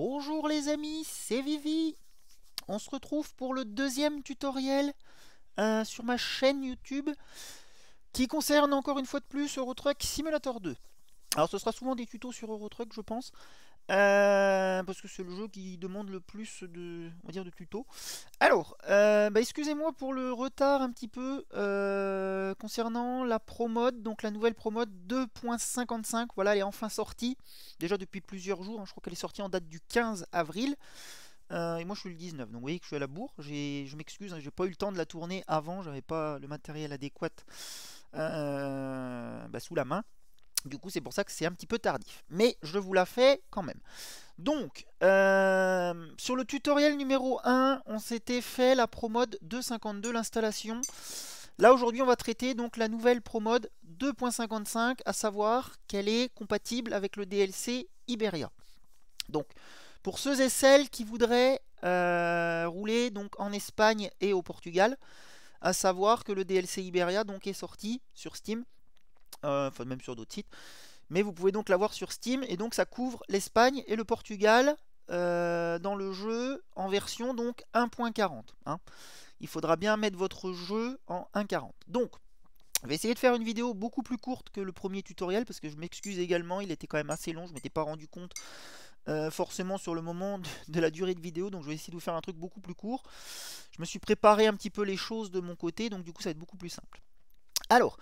Bonjour les amis, c'est Vivi On se retrouve pour le deuxième tutoriel euh, sur ma chaîne YouTube qui concerne encore une fois de plus Truck Simulator 2. Alors ce sera souvent des tutos sur Truck, je pense, euh, parce que c'est le jeu qui demande le plus de, on va dire, de tutos. Alors, euh, bah, excusez-moi pour le retard un petit peu euh, concernant la promode, donc la nouvelle promode 2.55. Voilà, elle est enfin sortie, déjà depuis plusieurs jours. Hein, je crois qu'elle est sortie en date du 15 avril. et moi je suis le 19, donc vous voyez que je suis à la bourre. Je m'excuse, je hein, j'ai pas eu le temps de la tourner avant, j'avais pas le matériel adéquat bah, sous la main. Du coup, c'est pour ça que c'est un petit peu tardif. Mais je vous la fais quand même. Donc, euh, sur le tutoriel numéro 1, on s'était fait la promode 2.52, l'installation. Là, aujourd'hui, on va traiter donc la nouvelle promode 2.55, à savoir qu'elle est compatible avec le DLC Iberia. Donc, pour ceux et celles qui voudraient euh, rouler donc en Espagne et au Portugal, à savoir que le DLC Iberia donc est sorti sur Steam euh, enfin même sur d'autres sites. Mais vous pouvez donc l'avoir sur Steam, et donc ça couvre l'Espagne et le Portugal euh, dans le jeu en version donc 1.40. Hein. Il faudra bien mettre votre jeu en 1.40. Donc, je vais essayer de faire une vidéo beaucoup plus courte que le premier tutoriel parce que je m'excuse également, il était quand même assez long, je m'étais pas rendu compte euh, forcément sur le moment de, la durée de vidéo, donc je vais essayer de vous faire un truc beaucoup plus court. Je me suis préparé un petit peu les choses de mon côté, donc du coup ça va être beaucoup plus simple. Alors,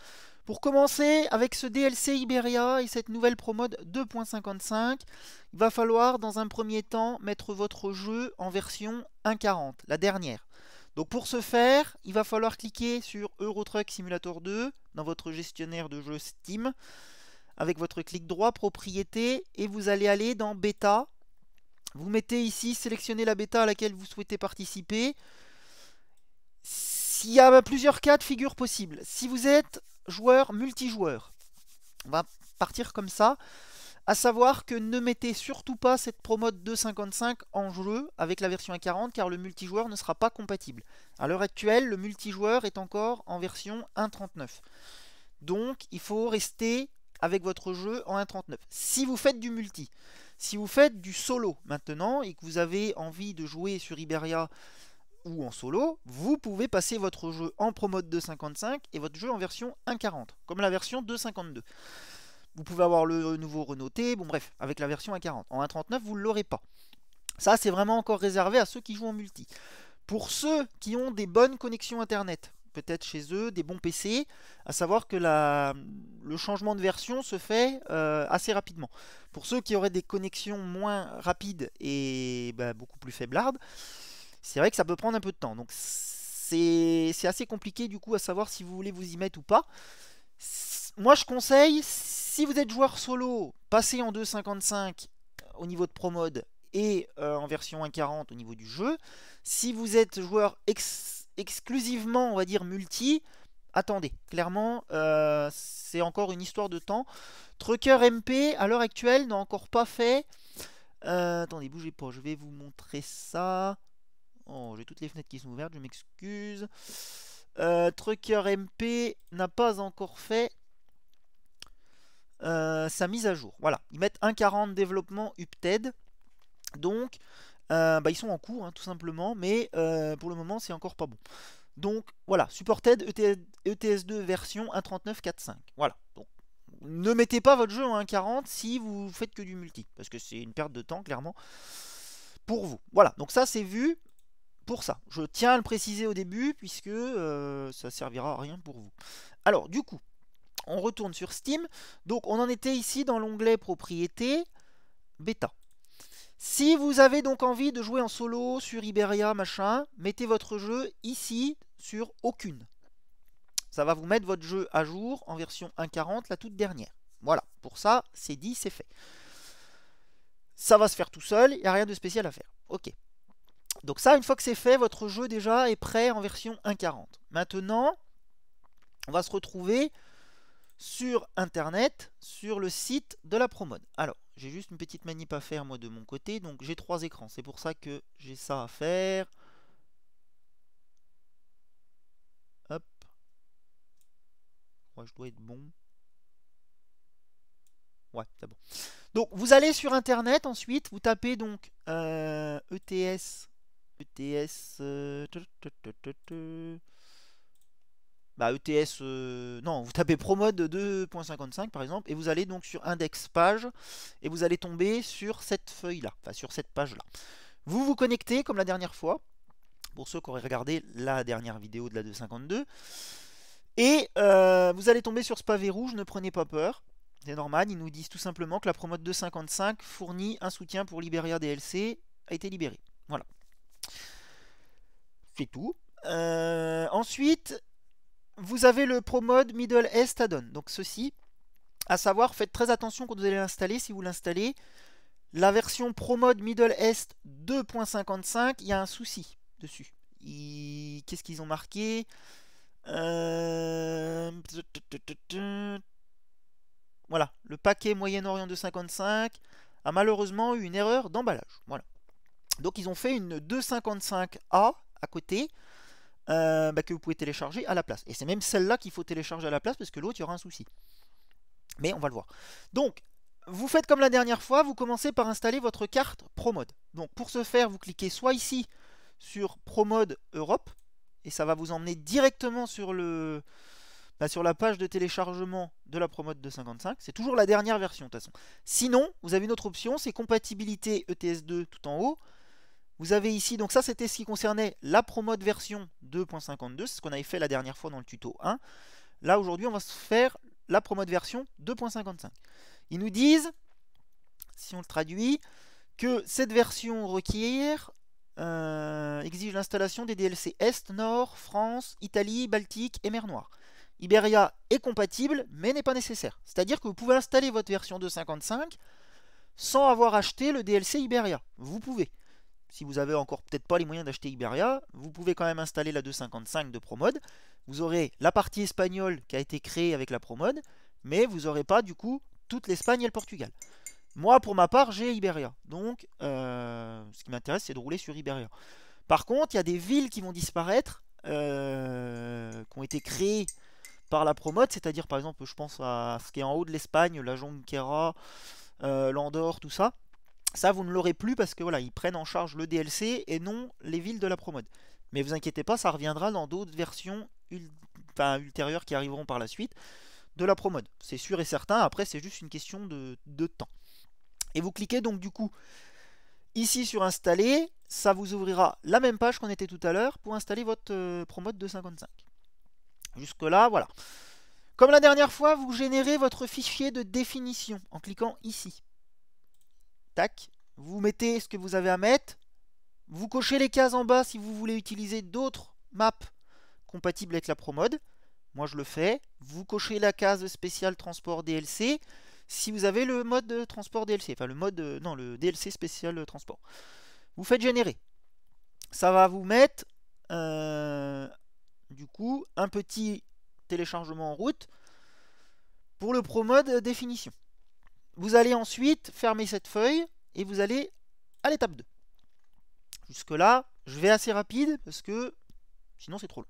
pour commencer, avec ce DLC Iberia et cette nouvelle promode 2.55, il va falloir dans un premier temps mettre votre jeu en version 1.40, la dernière. Donc pour ce faire, il va falloir cliquer sur Euro Truck Simulator 2 dans votre gestionnaire de jeu Steam avec votre clic droit propriété et vous allez aller dans bêta. Vous mettez ici sélectionnez la bêta à laquelle vous souhaitez participer. S'il y a plusieurs cas de figure possibles. Si vous êtes joueur, multijoueur. On va partir comme ça. A savoir que ne mettez surtout pas cette promo 2.55 en jeu avec la version 1.40 car le multijoueur ne sera pas compatible. A l'heure actuelle, le multijoueur est encore en version 1.39. Donc il faut rester avec votre jeu en 1.39. Si vous faites du multi, si vous faites du solo maintenant et que vous avez envie de jouer sur Iberia ou en solo, vous pouvez passer votre jeu en Pro Mode 2.55 et votre jeu en version 1.40, comme la version 2.52. Vous pouvez avoir le nouveau renoté, bon bref, avec la version 1.40. En 1.39, vous ne l'aurez pas. Ça, c'est vraiment encore réservé à ceux qui jouent en multi. Pour ceux qui ont des bonnes connexions Internet, peut-être chez eux, des bons PC, à savoir que le changement de version se fait euh, assez rapidement. Pour ceux qui auraient des connexions moins rapides et bah, beaucoup plus faiblardes, c'est vrai que ça peut prendre un peu de temps. Donc c'est assez compliqué du coup à savoir si vous voulez vous y mettre ou pas. Moi je conseille, si vous êtes joueur solo, passez en 2.55 euh, au niveau de ProMode et euh, en version 1.40 au niveau du jeu. Si vous êtes joueur exclusivement, on va dire, multi, attendez. Clairement, euh, c'est encore une histoire de temps. Trucker MP, à l'heure actuelle, n'a encore pas fait... attendez, bougez pas, je vais vous montrer ça. Oh, j'ai toutes les fenêtres qui sont ouvertes, je m'excuse. Euh, Trucker MP n'a pas encore fait euh, sa mise à jour. Voilà, ils mettent 1.40 développement UPTED. Donc, euh, bah, ils sont en cours, hein, tout simplement, mais pour le moment, c'est encore pas bon. Donc, voilà, supported ETS2 e version 1.39.4.5. Voilà, ne mettez pas votre jeu en 1.40 si vous faites que du multi, parce que c'est une perte de temps clairement pour vous. Voilà, donc ça c'est vu pour ça. Je tiens à le préciser au début puisque ça euh, ça servira à rien pour vous. Alors du coup, on retourne sur Steam. Donc on en était ici dans l'onglet propriété bêta. Si vous avez donc envie de jouer en solo sur Iberia, machin, mettez votre jeu ici sur aucune. Ça va vous mettre votre jeu à jour en version 1.40, la toute dernière. Voilà, pour ça, c'est dit, c'est fait. Ça va se faire tout seul, il n'y a rien de spécial à faire. Ok. Donc ça, une fois que c'est fait, votre jeu déjà est prêt en version 1.40. Maintenant, on va se retrouver sur Internet, sur le site de la Promode. Alors, j'ai juste une petite manip à faire moi de mon côté, donc j'ai trois écrans. C'est pour ça que j'ai ça à faire. Hop. Moi, je dois être bon. Ouais, c'est bon. Donc, vous allez sur Internet ensuite, vous tapez donc euh, ETS ETS. Euh, bah, ETS. Euh, non, vous tapez promode 2.55 par exemple, et vous allez donc sur index page, et vous allez tomber sur cette feuille-là, enfin sur cette page-là. Vous vous connectez comme la dernière fois, pour ceux qui auraient regardé la dernière vidéo de la 252. Et euh, vous allez tomber sur ce pavé rouge, ne prenez pas peur. C'est normal, ils nous disent tout simplement que la promote 255 fournit un soutien pour Liberia DLC a été libéré, Voilà. C'est tout. Euh, ensuite, vous avez le Pro Mode Middle East on Donc ceci, à savoir, faites très attention quand vous allez l'installer. Si vous l'installez, la version Pro Middle East 2.55, il y a un souci dessus. Qu'est-ce qu'ils ont marqué euh, Voilà, le paquet Moyen-Orient 255 a malheureusement eu une erreur d'emballage. Voilà. Donc ils ont fait une 255A à côté euh, bah, que vous pouvez télécharger à la place. Et c'est même celle-là qu'il faut télécharger à la place parce que l'autre, il y aura un souci. Mais on va le voir. Donc, vous faites comme la dernière fois, vous commencez par installer votre carte ProMode. Donc, pour ce faire, vous cliquez soit ici sur ProMode Europe, et ça va vous emmener directement sur le, bah, sur la page de téléchargement de la Promode 255. C'est toujours la dernière version de toute façon. Sinon, vous avez une autre option, c'est compatibilité ETS2 tout en haut. Vous avez ici, donc ça c'était ce qui concernait la promo de version 2.52, c'est ce qu'on avait fait la dernière fois dans le tuto 1. Là aujourd'hui on va se faire la promo de version 2.55. Ils nous disent, si on le traduit, que cette version requiert euh, exige l'installation des DLC Est, Nord, France, Italie, Baltique et mer Noire. Iberia est compatible mais n'est pas nécessaire. C'est-à-dire que vous pouvez installer votre version 2.55 sans avoir acheté le DLC Iberia. Vous pouvez si vous avez encore peut-être pas les moyens d'acheter Iberia, vous pouvez quand même installer la 255 de Promode. Vous aurez la partie espagnole qui a été créée avec la Promode, mais vous n'aurez pas du coup toute l'Espagne et le Portugal. Moi, pour ma part, j'ai Iberia. Donc, euh, ce qui m'intéresse, c'est de rouler sur Iberia. Par contre, il y a des villes qui vont disparaître, euh, qui ont été créées par la Promode. c'est-à-dire par exemple, je pense à ce qui est en haut de l'Espagne, la Jonquera, euh, l'Andorre, tout ça. Ça, vous ne l'aurez plus parce que voilà, ils prennent en charge le DLC et non les villes de la promode. Mais vous inquiétez pas, ça reviendra dans d'autres versions ultérieures qui arriveront par la suite de la promode. C'est sûr et certain. Après, c'est juste une question de... temps. Et vous cliquez donc du coup ici sur installer, ça vous ouvrira la même page qu'on était tout à l'heure pour installer votre euh, promode 2.55. Jusque là, voilà. Comme la dernière fois, vous générez votre fichier de définition en cliquant ici. Vous mettez ce que vous avez à mettre. Vous cochez les cases en bas si vous voulez utiliser d'autres maps compatibles avec la promode. Moi je le fais. Vous cochez la case spéciale transport DLC si vous avez le mode transport DLC. Enfin le mode euh, non le DLC spécial transport. Vous faites générer. Ça va vous mettre euh, du coup un petit téléchargement en route pour le ProMode définition. Vous allez ensuite fermer cette feuille et vous allez à l'étape 2. Jusque-là, je vais assez rapide parce que sinon c'est trop long.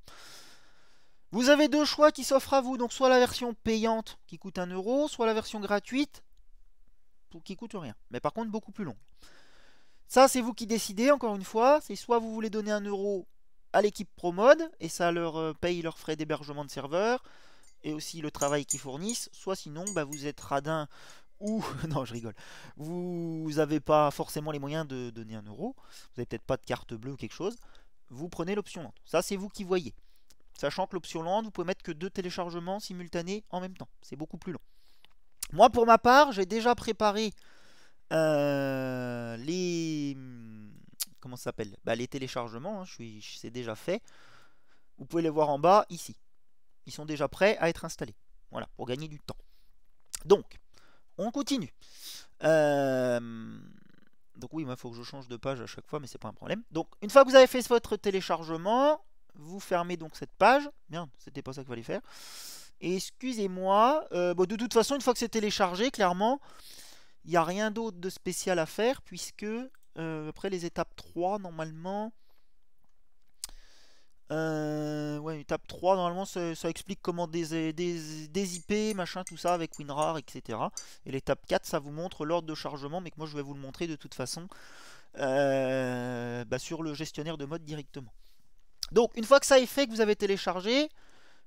Vous avez deux choix qui s'offrent à vous, donc soit la version payante qui coûte 1 euro, soit la version gratuite qui coûte rien, mais par contre beaucoup plus longue. Ça, c'est vous qui décidez, encore une fois, c'est soit vous voulez donner 1 euro à l'équipe ProMode, et ça leur euh, paye leurs frais d'hébergement de serveur, et aussi le travail qu'ils fournissent, soit sinon bah, vous êtes radin ou non je rigole, vous n'avez pas forcément les moyens de donner un euro, vous n'avez peut-être pas de carte bleue ou quelque chose, vous prenez l'option lente Ça c'est vous qui voyez. Sachant que l'option lente, vous pouvez mettre que deux téléchargements simultanés en même temps. C'est beaucoup plus long. Moi pour ma part, j'ai déjà préparé euh, les comment ça s'appelle bah, Les téléchargements, hein. je suis... c'est déjà fait. Vous pouvez les voir en bas ici. Ils sont déjà prêts à être installés. Voilà, pour gagner du temps. Donc, on continue. Euh, donc oui, il faut que je change de page à chaque fois, mais c'est pas un problème. Donc une fois que vous avez fait votre téléchargement, vous fermez donc cette page. Bien, c'était pas ça qu'il fallait faire. Excusez-moi. Euh, bon, de toute façon, une fois que c'est téléchargé, clairement, il n'y a rien d'autre de spécial à faire, puisque euh, après les étapes 3, normalement, euh, ouais, étape 3, normalement, ça, explique comment des, IP, machin, tout ça, avec WinRAR, etc. Et l'étape 4, ça vous montre l'ordre de chargement, mais que moi, je vais vous le montrer de toute façon euh, bah, sur le gestionnaire de mode directement. Donc, une fois que ça est fait, que vous avez téléchargé,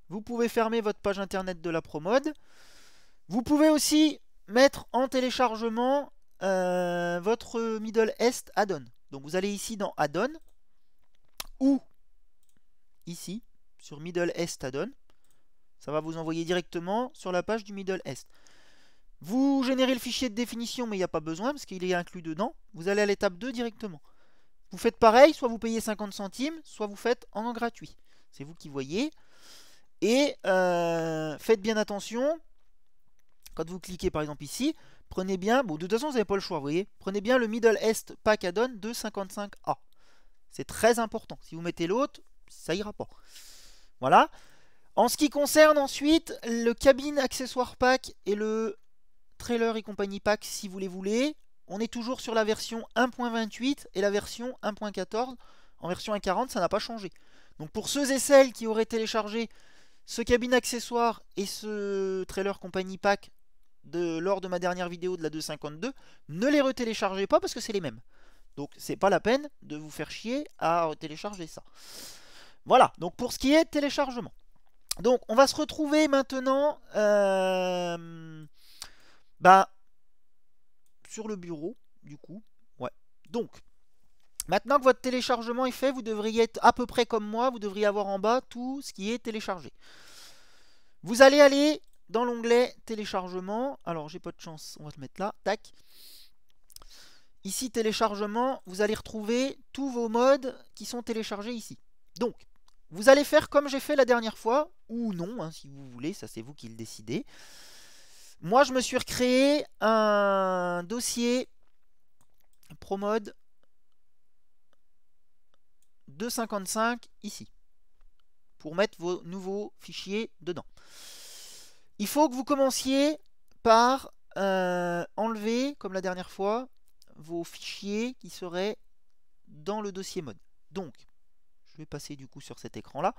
vous pouvez fermer votre page internet de la promode. Vous pouvez aussi mettre en téléchargement euh, votre Middle East add-on. Donc, vous allez ici dans add-on, ou ici, sur Middle est Add-on. Ça va vous envoyer directement sur la page du Middle est Vous générez le fichier de définition, mais il n'y a pas besoin parce qu'il est inclus dedans. Vous allez à l'étape 2 directement. Vous faites pareil, soit vous payez 50 centimes, soit vous faites en gratuit. C'est vous qui voyez. Et euh, faites bien attention, quand vous cliquez par exemple ici, prenez bien, bon de toute façon vous n'avez pas le choix, vous voyez, prenez bien le Middle est Pack Add-on de 55A. C'est très important. Si vous mettez l'autre, ça ira pas. Voilà. En ce qui concerne ensuite le cabine accessoire pack et le trailer et compagnie pack, si vous les voulez, on est toujours sur la version 1.28 et la version 1.14. En version 1.40, ça n'a pas changé. Donc pour ceux et celles qui auraient téléchargé ce cabine accessoire et ce trailer compagnie pack de, lors de ma dernière vidéo de la 252, ne les retéléchargez pas parce que c'est les mêmes. Donc c'est pas la peine de vous faire chier à télécharger ça. Voilà, donc pour ce qui est téléchargement. Donc on va se retrouver maintenant euh, bah, sur le bureau, du coup. Ouais. Donc, maintenant que votre téléchargement est fait, vous devriez être à peu près comme moi, vous devriez avoir en bas tout ce qui est téléchargé. Vous allez aller dans l'onglet téléchargement. Alors j'ai pas de chance, on va te mettre là. Tac. Ici téléchargement, vous allez retrouver tous vos modes qui sont téléchargés ici. Donc, vous allez faire comme j'ai fait la dernière fois, ou non, hein, si vous voulez, ça c'est vous qui le décidez. Moi, je me suis recréé un dossier promode 255 ici, pour mettre vos nouveaux fichiers dedans. Il faut que vous commenciez par euh, enlever, comme la dernière fois, vos fichiers qui seraient dans le dossier mode. Donc, vais passer du coup sur cet écran là.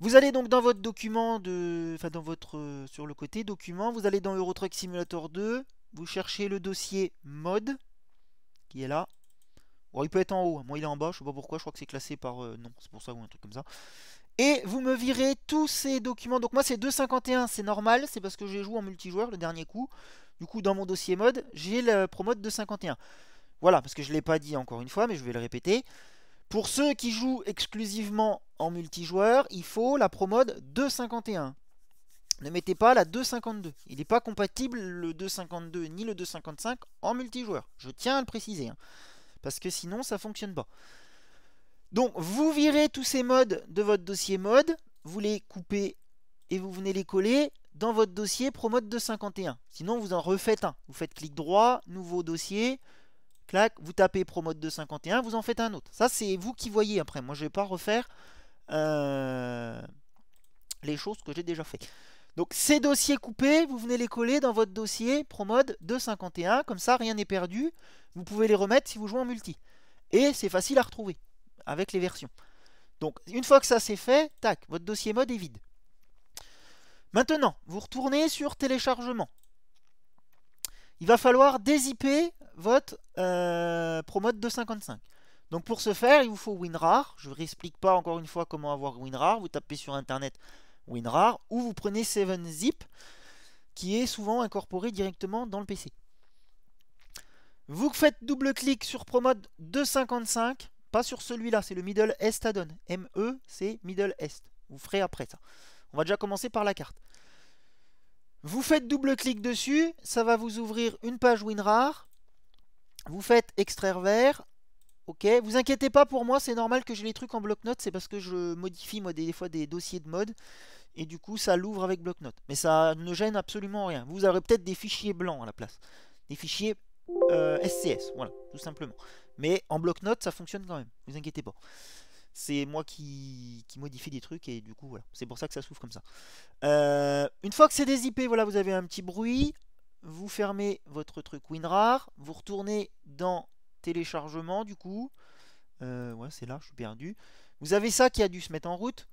Vous allez donc dans votre document de. Enfin dans votre. Euh, sur le côté document, vous allez dans Euro Truck Simulator 2, vous cherchez le dossier mode qui est là. Bon, il peut être en haut, hein. moi il est en bas, je sais pas pourquoi, je crois que c'est classé par euh, non. c'est pour ça ou un truc comme ça. Et vous me virez tous ces documents. Donc moi c'est 2.51, c'est normal, c'est parce que j'ai joué en multijoueur le dernier coup. Du coup dans mon dossier mode, j'ai le mode 2.51. Voilà, parce que je ne l'ai pas dit encore une fois, mais je vais le répéter. Pour ceux qui jouent exclusivement en multijoueur, il faut la promode 2.51. Ne mettez pas la 2.52. Il n'est pas compatible le 2.52 ni le 2.55 en multijoueur. Je tiens à le préciser. Hein, parce que sinon, ça ne fonctionne pas. Donc, vous virez tous ces modes de votre dossier mode. Vous les coupez et vous venez les coller dans votre dossier promode 2.51. Sinon, vous en refaites un. Vous faites clic droit, nouveau dossier, vous tapez Promode 251, vous en faites un autre. Ça, c'est vous qui voyez après. Moi, je ne vais pas refaire euh, les choses que j'ai déjà faites. Donc, ces dossiers coupés, vous venez les coller dans votre dossier Promode 251. Comme ça, rien n'est perdu. Vous pouvez les remettre si vous jouez en multi. Et c'est facile à retrouver avec les versions. Donc, une fois que ça c'est fait, tac, votre dossier mode est vide. Maintenant, vous retournez sur téléchargement il va falloir dézipper votre euh, promote 255. Donc pour ce faire, il vous faut WinRAR. Je ne vous explique pas encore une fois comment avoir WinRAR. Vous tapez sur internet WinRAR ou vous prenez 7-Zip qui est souvent incorporé directement dans le PC. Vous faites double-clic sur Promode 255, pas sur celui-là, c'est le Middle East Add-on. ME, c'est Middle East. Vous ferez après ça. On va déjà commencer par la carte. Vous faites double-clic dessus, ça va vous ouvrir une page WinRAR. Vous faites extraire vert. Ok, vous inquiétez pas pour moi, c'est normal que j'ai les trucs en bloc-notes, c'est parce que je modifie moi des fois des dossiers de mode et du coup ça l'ouvre avec bloc-notes. Mais ça ne gêne absolument rien. Vous aurez peut-être des fichiers blancs à la place, des fichiers SCS, euh, voilà, tout simplement. Mais en bloc-notes ça fonctionne quand même, vous inquiétez pas c'est moi qui, modifie des trucs et du coup voilà, c'est pour ça que ça s'ouvre comme ça. Euh, une fois que c'est des voilà, vous avez un petit bruit, vous fermez votre truc WinRAR, vous retournez dans téléchargement du coup, euh, ouais c'est là, je suis perdu. Vous avez ça qui a dû se mettre en route.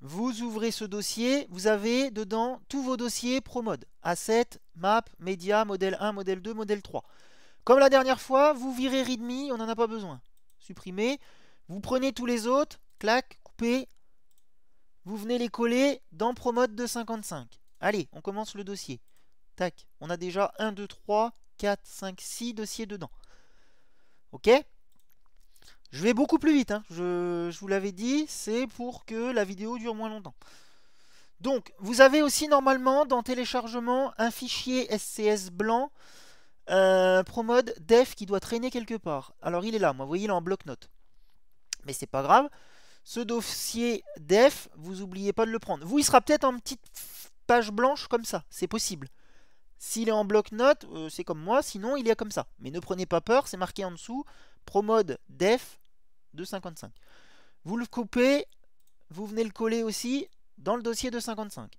Vous ouvrez ce dossier, vous avez dedans tous vos dossiers pro ProMode, Asset, Map, Media, Modèle 1, Modèle 2, Modèle 3. Comme la dernière fois, vous virez README, on n'en a pas besoin. Supprimer. Vous prenez tous les autres, clac, coupez. Vous venez les coller dans Promote 255. Allez, on commence le dossier. Tac, on a déjà 1, 2, 3, 4, 5, 6 dossiers dedans. Ok Je vais beaucoup plus vite, hein. je, vous l'avais dit, c'est pour que la vidéo dure moins longtemps. Donc, vous avez aussi normalement dans téléchargement un fichier SCS blanc un euh, promode def qui doit traîner quelque part. Alors il est là, moi, vous voyez, il est en bloc-notes. Mais c'est pas grave. Ce dossier def, vous oubliez pas de le prendre. Vous, il sera peut-être en petite page blanche comme ça. C'est possible. S'il est en bloc-notes, euh, c'est comme moi. Sinon, il est comme ça. Mais ne prenez pas peur, c'est marqué en dessous. Promode def 255. Vous le coupez, vous venez le coller aussi dans le dossier de 55.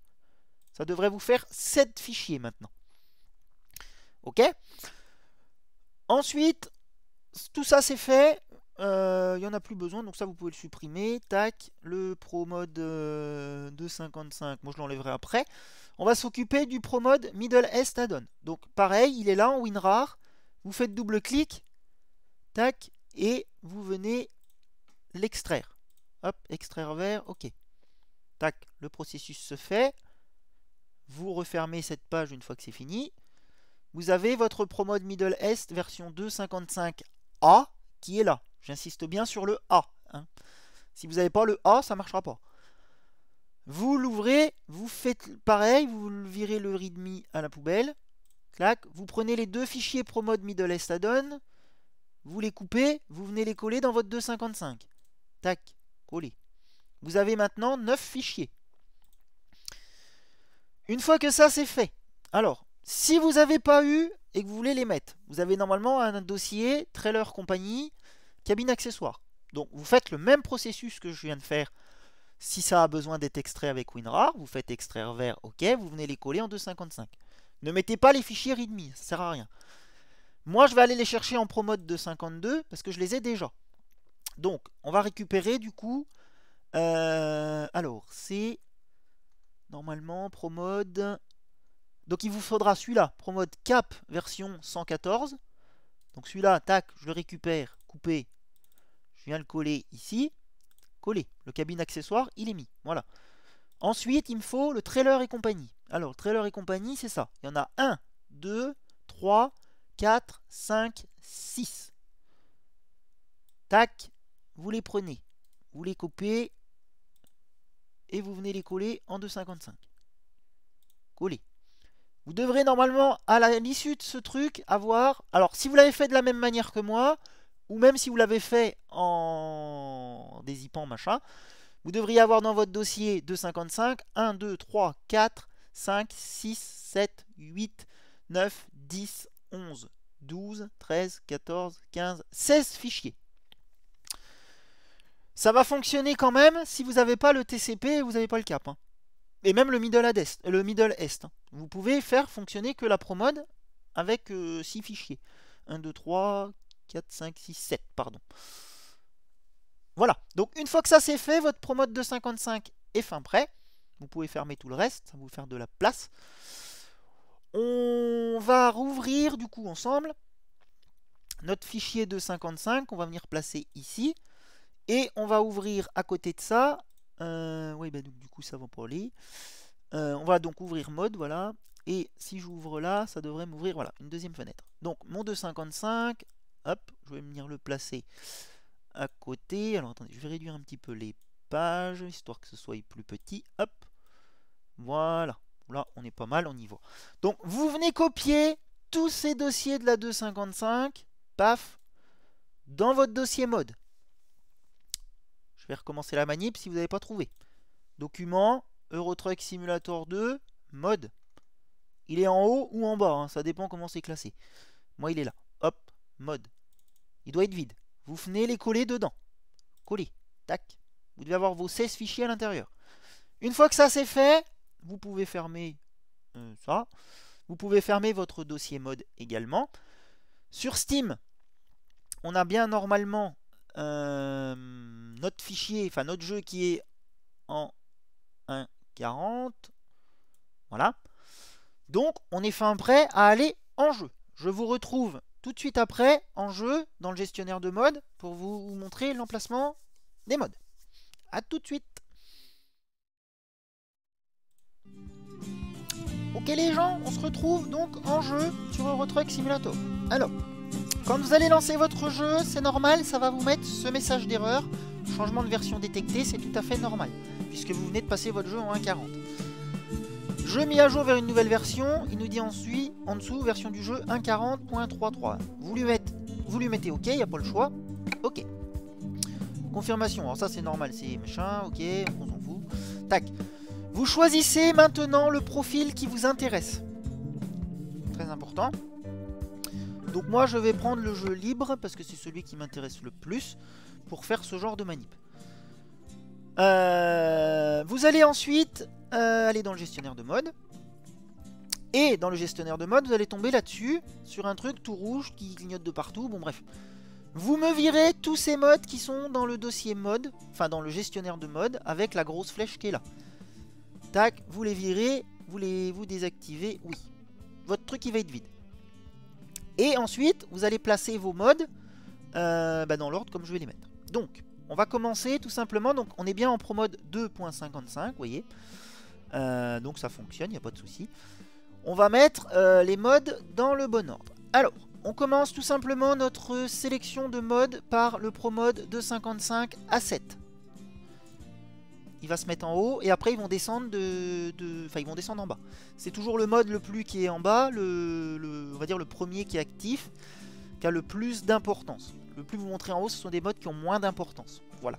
Ça devrait vous faire 7 fichiers maintenant. Ok Ensuite, tout ça c'est fait. Il euh, n'y en a plus besoin, donc ça vous pouvez le supprimer. Tac, le Pro Mode 255, moi je l'enlèverai après. On va s'occuper du promode Middle East Add-on. Donc pareil, il est là en WinRAR. Vous faites double-clic, tac, et vous venez l'extraire. Hop, extraire vers, ok. Tac, le processus se fait. Vous refermez cette page une fois que c'est fini. Vous avez votre Pro Middle East version 255A qui est là. J'insiste bien sur le A. Hein. Si vous n'avez pas le A, ça ne marchera pas. Vous l'ouvrez, vous faites pareil, vous virez le readme à la poubelle. Clac, vous prenez les deux fichiers promo de Middle East Add-on, vous les coupez, vous venez les coller dans votre 255. Tac, Collé. Vous avez maintenant 9 fichiers. Une fois que ça c'est fait, alors, si vous n'avez pas eu et que vous voulez les mettre, vous avez normalement un dossier trailer compagnie cabine accessoire. Donc vous faites le même processus que je viens de faire si ça a besoin d'être extrait avec WinRAR, vous faites extraire vers OK, vous venez les coller en 2.55. Ne mettez pas les fichiers readme, ça sert à rien. Moi, je vais aller les chercher en promode 2.52 parce que je les ai déjà. Donc, on va récupérer du coup. Euh, alors, c'est normalement promode. Donc, il vous faudra celui-là, promode cap version 114. Donc, celui-là, tac, je le récupère, coupé, je viens le coller ici. Coller. Le cabine accessoire, il est mis. Voilà. Ensuite, il me faut le trailer et compagnie. Alors, trailer et compagnie, c'est ça. Il y en a 1, 2, 3, 4, 5, 6. Tac, vous les prenez. Vous les coupez et vous venez les coller en 2,55. Coller. Vous devrez normalement, à l'issue de ce truc, avoir... Alors, si vous l'avez fait de la même manière que moi, ou même si vous l'avez fait en dézippant machin, vous devriez avoir dans votre dossier 255 1, 2, 3, 4, 5, 6, 7, 8, 9, 10, 11, 12, 13, 14, 15, 16 fichiers. Ça va fonctionner quand même si vous n'avez pas le TCP et vous n'avez pas le CAP. Hein. Et même le Middle, Est. Le middle est hein. Vous pouvez faire fonctionner que la promode avec 6 euh, fichiers. 1, 2, 3, 4, 5, 6, 7, pardon. Voilà, donc une fois que ça c'est fait, votre promote de 55 est fin prêt. Vous pouvez fermer tout le reste, ça va vous faire de la place. On va rouvrir du coup ensemble notre fichier de 55 on va venir placer ici. Et on va ouvrir à côté de ça. Euh, oui, ben, du coup, ça va pas aller. Euh, on va donc ouvrir mode, voilà. Et si j'ouvre là, ça devrait m'ouvrir voilà, une deuxième fenêtre. Donc mon 255, Hop, je vais venir le placer à côté. Alors attendez, je vais réduire un petit peu les pages, histoire que ce soit plus petit. Hop, voilà. Là, on est pas mal, on y voit. Donc, vous venez copier tous ces dossiers de la 255, paf, dans votre dossier mode. Je vais recommencer la manip si vous n'avez pas trouvé. Document, Eurotruck Simulator 2, mode. Il est en haut ou en bas, hein, ça dépend comment c'est classé. Moi, il est là. Hop, mode. Il doit être vide. Vous venez les coller dedans. Coller. Tac. Vous devez avoir vos 16 fichiers à l'intérieur. Une fois que ça c'est fait, vous pouvez fermer euh, ça. Vous pouvez fermer votre dossier mode également. Sur Steam, on a bien normalement euh, notre fichier, enfin notre jeu qui est en 1.40. Voilà. Donc on est fin prêt à aller en jeu. Je vous retrouve tout de suite après en jeu dans le gestionnaire de mode pour vous montrer l'emplacement des modes. A tout de suite Ok les gens, on se retrouve donc en jeu sur Truck Simulator. Alors, quand vous allez lancer votre jeu, c'est normal, ça va vous mettre ce message d'erreur. Changement de version détecté, c'est tout à fait normal, puisque vous venez de passer votre jeu en 1.40. Je mis à jour vers une nouvelle version. Il nous dit ensuite, en dessous, version du jeu 1.40.33. Vous, lui mettez, vous lui mettez OK, il n'y a pas le choix. OK. Confirmation. Alors ça, c'est normal, c'est machin. OK, on s'en fout. Tac. Vous choisissez maintenant le profil qui vous intéresse. Très important. Donc moi, je vais prendre le jeu libre, parce que c'est celui qui m'intéresse le plus, pour faire ce genre de manip. Euh, vous allez ensuite euh, allez dans le gestionnaire de mode. Et dans le gestionnaire de mode, vous allez tomber là-dessus, sur un truc tout rouge qui clignote de partout. Bon, bref. Vous me virez tous ces modes qui sont dans le dossier mode, enfin dans le gestionnaire de mode, avec la grosse flèche qui est là. Tac, vous les virez, vous les vous désactivez, oui. Votre truc, il va être vide. Et ensuite, vous allez placer vos modes euh, bah, dans l'ordre comme je vais les mettre. Donc, on va commencer tout simplement. Donc, on est bien en promode 2.55, vous voyez. Euh, donc ça fonctionne, il n'y a pas de souci. On va mettre euh, les modes dans le bon ordre. Alors, on commence tout simplement notre sélection de modes par le Pro Mode de 55 à 7. Il va se mettre en haut et après ils vont descendre de, Enfin, ils vont descendre en bas. C'est toujours le mode le plus qui est en bas, le, on va dire le premier qui est actif, qui a le plus d'importance. Le plus vous montrez en haut, ce sont des modes qui ont moins d'importance. Voilà.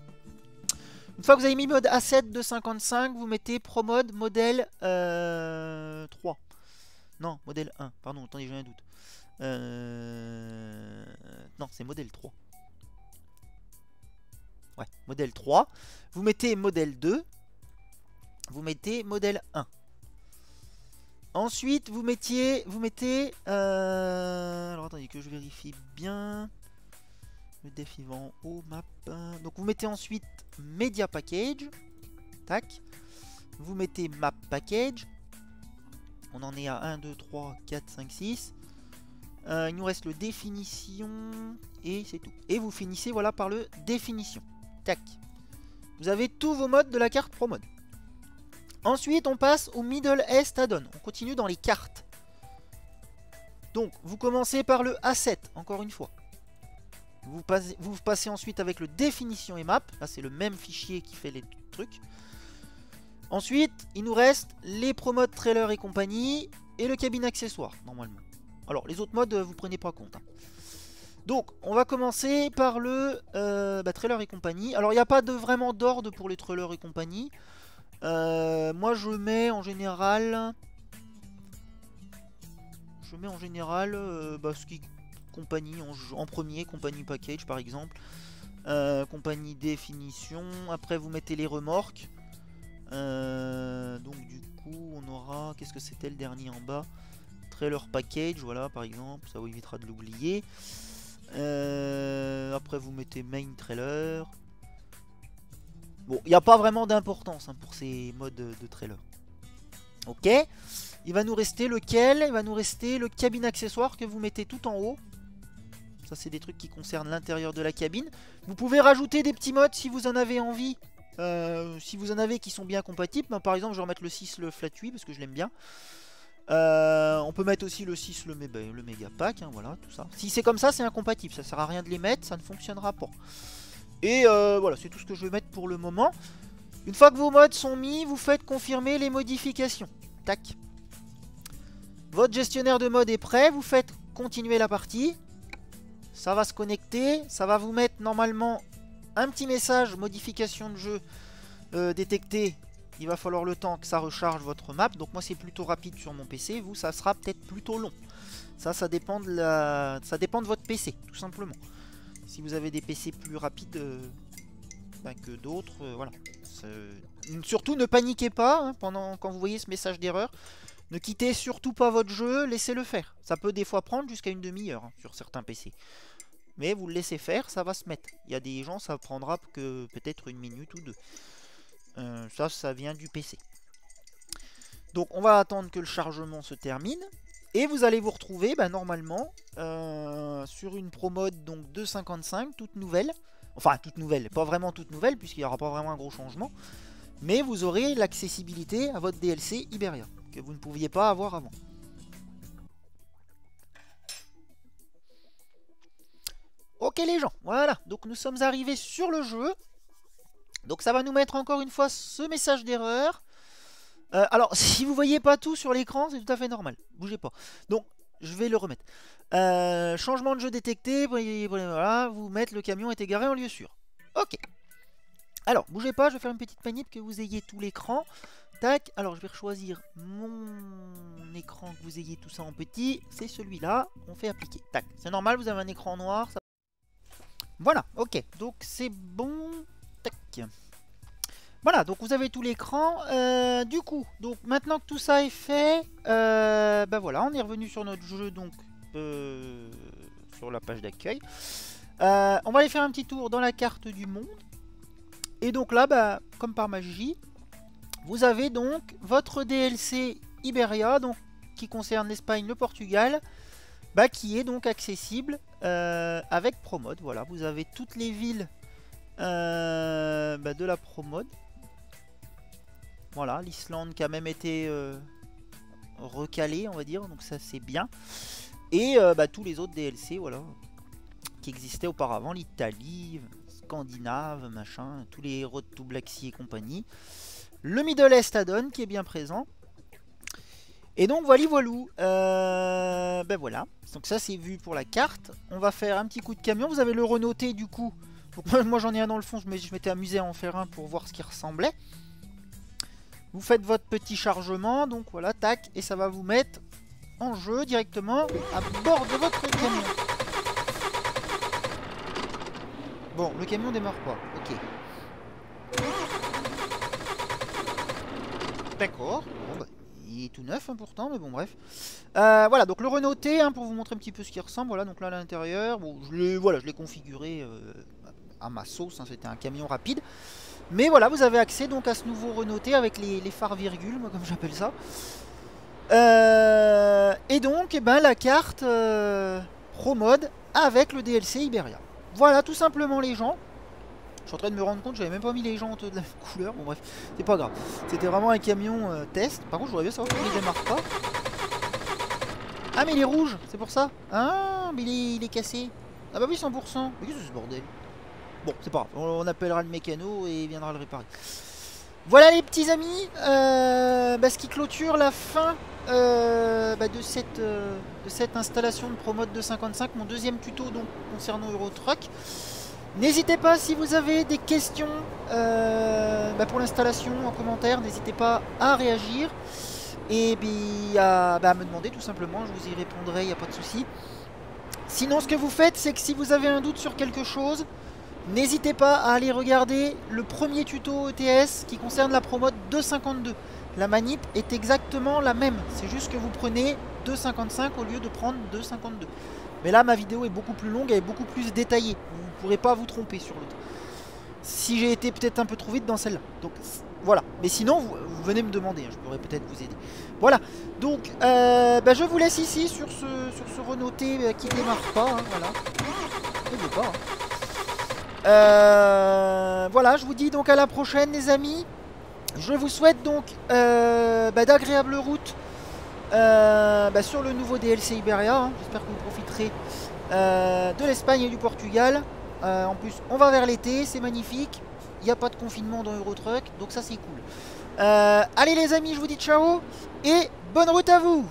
Une fois que vous avez mis mode A7 de 55, vous mettez mode modèle 3. Euh, non, modèle 1. Pardon, attendez, j'ai un doute. Euh, non, c'est modèle 3. Ouais, modèle 3. Vous mettez modèle 2. Vous mettez modèle 1. Ensuite, vous, mettiez, vous mettez... Euh, alors, attendez que je vérifie bien def au map. Donc vous mettez ensuite media package. Tac. Vous mettez map package. On en est à 1, 2, 3, 4, 5, 6. il nous reste le définition et c'est tout. Et vous finissez voilà par le définition. Tac. Vous avez tous vos modes de la carte Pro Ensuite, on passe au Middle East Add-on. On continue dans les cartes. Donc, vous commencez par le A7, encore une fois. Vous passez, ensuite avec le définition et map. Là, c'est le même fichier qui fait les trucs. Ensuite, il nous reste les promotes trailer et compagnie et le cabine accessoire, normalement. Alors, les autres modes, euh, vous prenez pas compte. Hein. Donc, on va commencer par le euh, bah, trailer et compagnie. Alors, il n'y a pas de, vraiment d'ordre pour les trailers et compagnie. Euh, moi, je mets en général... Je mets en général bah, ce qui compagnie en, premier, compagnie package par exemple. Euh, compagnie définition. Après, vous mettez les remorques. Euh, donc, du coup, on aura. Qu'est-ce que c'était le dernier en bas Trailer package, voilà, par exemple. Ça vous évitera de l'oublier. Euh, après, vous mettez main trailer. Bon, il n'y a pas vraiment d'importance hein, pour ces modes de trailer. Ok. Il va nous rester lequel Il va nous rester le cabine accessoire que vous mettez tout en haut. Ça, c'est des trucs qui concernent l'intérieur de la cabine. Vous pouvez rajouter des petits modes si vous en avez envie. Euh, si vous en avez qui sont bien compatibles. Ben, par exemple, je vais remettre le 6, le flat 8, parce que je l'aime bien. Euh, on peut mettre aussi le 6, le, mé le méga pack, hein, voilà, tout ça. Si c'est comme ça, c'est incompatible, ça sert à rien de les mettre, ça ne fonctionnera pas. Et euh, voilà, c'est tout ce que je vais mettre pour le moment. Une fois que vos modes sont mis, vous faites confirmer les modifications. Tac. Votre gestionnaire de mode est prêt, vous faites continuer la partie ça va se connecter, ça va vous mettre normalement un petit message modification de jeu euh, détecté, détectée. Il va falloir le temps que ça recharge votre map. Donc moi c'est plutôt rapide sur mon PC, vous ça sera peut-être plutôt long. Ça, ça dépend, de la... ça dépend de votre PC, tout simplement. Si vous avez des PC plus rapides euh, ben, que d'autres, euh, voilà. Surtout ne paniquez pas hein, pendant quand vous voyez ce message d'erreur. Ne quittez surtout pas votre jeu, laissez-le faire. Ça peut des fois prendre jusqu'à une demi-heure hein, sur certains PC. Mais vous le laissez faire, ça va se mettre. Il y a des gens, ça prendra que peut-être une minute ou deux. Euh, ça, ça vient du PC. Donc on va attendre que le chargement se termine. Et vous allez vous retrouver bah, normalement euh, sur une promode donc 2.55, toute nouvelle. Enfin toute nouvelle, pas vraiment toute nouvelle puisqu'il n'y aura pas vraiment un gros changement. Mais vous aurez l'accessibilité à votre DLC Iberia vous ne pouviez pas avoir avant. Ok les gens, voilà, donc nous sommes arrivés sur le jeu. Donc ça va nous mettre encore une fois ce message d'erreur. Euh, alors, si vous voyez pas tout sur l'écran, c'est tout à fait normal. Bougez pas. Donc, je vais le remettre. Euh, changement de jeu détecté. Voilà, vous mettre le camion est égaré en lieu sûr. Ok. Alors, bougez pas, je vais faire une petite panique que vous ayez tout l'écran. Tac, alors je vais choisir mon écran que vous ayez tout ça en petit, c'est celui-là, on fait appliquer. Tac, c'est normal, vous avez un écran noir. Voilà, ok, donc c'est bon. Tac. Voilà, donc vous avez tout l'écran. Euh, du coup, donc maintenant que tout ça est fait, euh, ben voilà, on est revenu sur notre jeu, donc euh, sur la page d'accueil. on va aller faire un petit tour dans la carte du monde. Et donc là, bah, comme par magie, vous avez donc votre DLC Iberia, donc, qui concerne l'Espagne, le Portugal, bah, qui est donc accessible euh, avec Promode. Voilà, vous avez toutes les villes euh, bah, de la Promode. Voilà, l'Islande qui a même été euh, recalée, on va dire, donc ça c'est bien. Et bah, tous les autres DLC, voilà, qui existaient auparavant, l'Italie, Scandinave, machin, tous les héros de Black et compagnie le Middle East add-on qui est bien présent. Et donc voilà, voilou. Euh, ben voilà. Donc ça c'est vu pour la carte. On va faire un petit coup de camion. Vous avez le renoté du coup. moi j'en ai un dans le fond. Je m'étais amusé à en faire un pour voir ce qui ressemblait. Vous faites votre petit chargement. Donc voilà, tac. Et ça va vous mettre en jeu directement à bord de votre camion. Bon, le camion démarre pas. Ok. D'accord. Bah, il est tout neuf hein, pourtant, mais bon bref. Euh, voilà, donc le Renault hein, pour vous montrer un petit peu ce qu'il ressemble. Voilà, donc là à l'intérieur, je l'ai configuré euh, à ma sauce, hein, c'était un camion rapide. Mais voilà, vous avez accès donc à ce nouveau Renault avec les, phares virgules, moi comme j'appelle ça. Euh, et donc, eh ben, la carte Pro avec le DLC Iberia. Voilà tout simplement les gens. Je suis en train de me rendre compte, j'avais même pas mis les jantes de la couleur. Bon, bref, c'est pas grave. C'était vraiment un camion euh, test. Par contre, j'aurais bien savoir pourquoi il démarre pas. Ah, mais il est rouge, c'est pour ça. Ah, mais il est, cassé. Ah, bah oui, 100%. Mais qu'est-ce que c'est ce bordel Bon, c'est pas grave. On, appellera le mécano et il viendra le réparer. Voilà, les petits amis. Euh, bah, ce qui clôture la fin euh, bah, de, cette, cette installation de ProMode 255. Mon deuxième tuto donc concernant Euro Truck. N'hésitez pas si vous avez des questions euh, bah, pour l'installation en commentaire, n'hésitez pas à réagir et à, bah, à me demander tout simplement, je vous y répondrai, il n'y a pas de souci. Sinon ce que vous faites c'est que si vous avez un doute sur quelque chose, n'hésitez pas à aller regarder le premier tuto ETS qui concerne la promote 252. La manip est exactement la même, c'est juste que vous prenez 2,55 au lieu de prendre 2,52. Mais là, ma vidéo est beaucoup plus longue, elle est beaucoup plus détaillée. Vous ne pourrez pas vous tromper sur l'autre. Si j'ai été peut-être un peu trop vite dans celle-là. Donc voilà. Mais sinon, vous, venez me demander, hein, je pourrais peut-être vous aider. Voilà. Donc, euh, bah, je vous laisse ici sur ce, sur ce ne bah, qui démarre pas. Hein, voilà. Hein. Euh, voilà, je vous dis donc à la prochaine, les amis. Je vous souhaite donc euh, bah, d'agréables routes. Euh, bah, sur le nouveau DLC Iberia. Hein, j'espère que vous profiterez euh, de l'Espagne et du Portugal. Euh, en plus, on va vers l'été, c'est magnifique. Il n'y a pas de confinement dans Eurotruck, donc ça c'est cool. allez les amis, je vous dis ciao et bonne route à vous